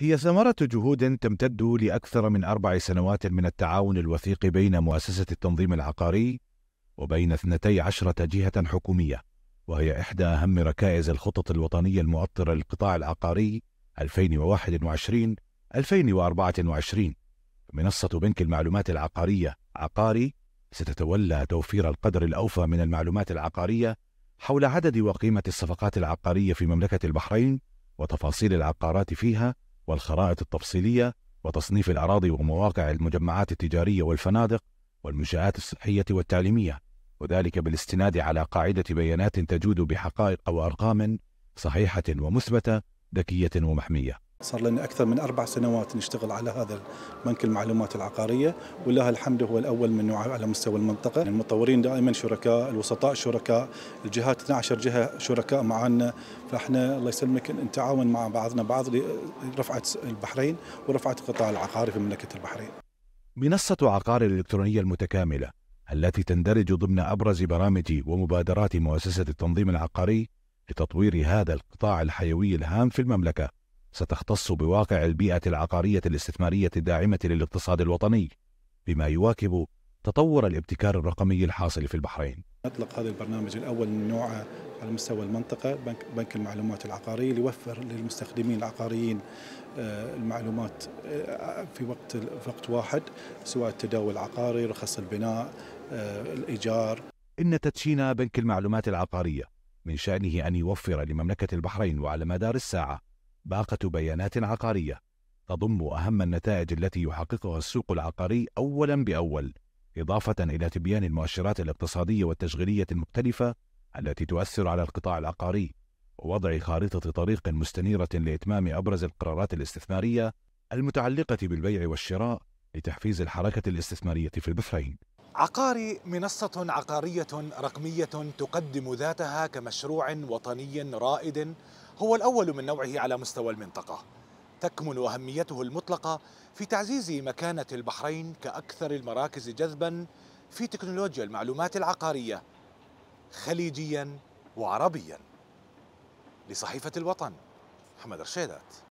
هي ثمرة جهود تمتد لأكثر من أربع سنوات من التعاون الوثيق بين مؤسسة التنظيم العقاري وبين اثنتي عشرة جهة حكومية وهي إحدى أهم ركائز الخطط الوطنية المؤطرة للقطاع العقاري 2021-2024 منصة بنك المعلومات العقارية عقاري ستتولى توفير القدر الأوفى من المعلومات العقارية حول عدد وقيمة الصفقات العقارية في مملكة البحرين وتفاصيل العقارات فيها والخرائط التفصيلية وتصنيف الأراضي ومواقع المجمعات التجارية والفنادق والمنشآت الصحية والتعليمية وذلك بالاستناد على قاعدة بيانات تجود بحقائق أو أرقام صحيحة ومثبتة ذكية ومحمية صار لنا أكثر من أربع سنوات نشتغل على هذا بنك المعلومات العقارية ولله الحمد هو الأول من نوعه على مستوى المنطقة يعني المطورين دائما شركاء الوسطاء شركاء الجهات 12 جهة شركاء معنا فإحنا الله يسلمك نتعاون مع بعضنا بعض لرفعة البحرين ورفعة القطاع العقاري في مملكة البحرين منصة عقار الإلكترونية المتكاملة التي تندرج ضمن أبرز برامج ومبادرات مؤسسة التنظيم العقاري لتطوير هذا القطاع الحيوي الهام في المملكه ستختص بواقع البيئة العقارية الاستثمارية الداعمة للاقتصاد الوطني بما يواكب تطور الابتكار الرقمي الحاصل في البحرين نطلق هذا البرنامج الأول من نوعه على مستوى المنطقة بنك, بنك المعلومات العقارية ليوفر للمستخدمين العقاريين آه، المعلومات آه، في وقت في وقت واحد سواء التداول العقاري رخص البناء آه، الإيجار إن تدشين بنك المعلومات العقارية من شأنه أن يوفر لمملكة البحرين وعلى مدار الساعة باقة بيانات عقارية تضم أهم النتائج التي يحققها السوق العقاري أولا بأول إضافة إلى تبيان المؤشرات الاقتصادية والتشغيلية المختلفة التي تؤثر على القطاع العقاري ووضع خارطة طريق مستنيرة لإتمام أبرز القرارات الاستثمارية المتعلقة بالبيع والشراء لتحفيز الحركة الاستثمارية في البحرين عقاري منصة عقارية رقمية تقدم ذاتها كمشروع وطني رائد هو الأول من نوعه على مستوى المنطقة. تكمن أهميته المطلقة في تعزيز مكانة البحرين كأكثر المراكز جذبا في تكنولوجيا المعلومات العقارية خليجيا وعربيا. لصحيفة الوطن محمد رشيدات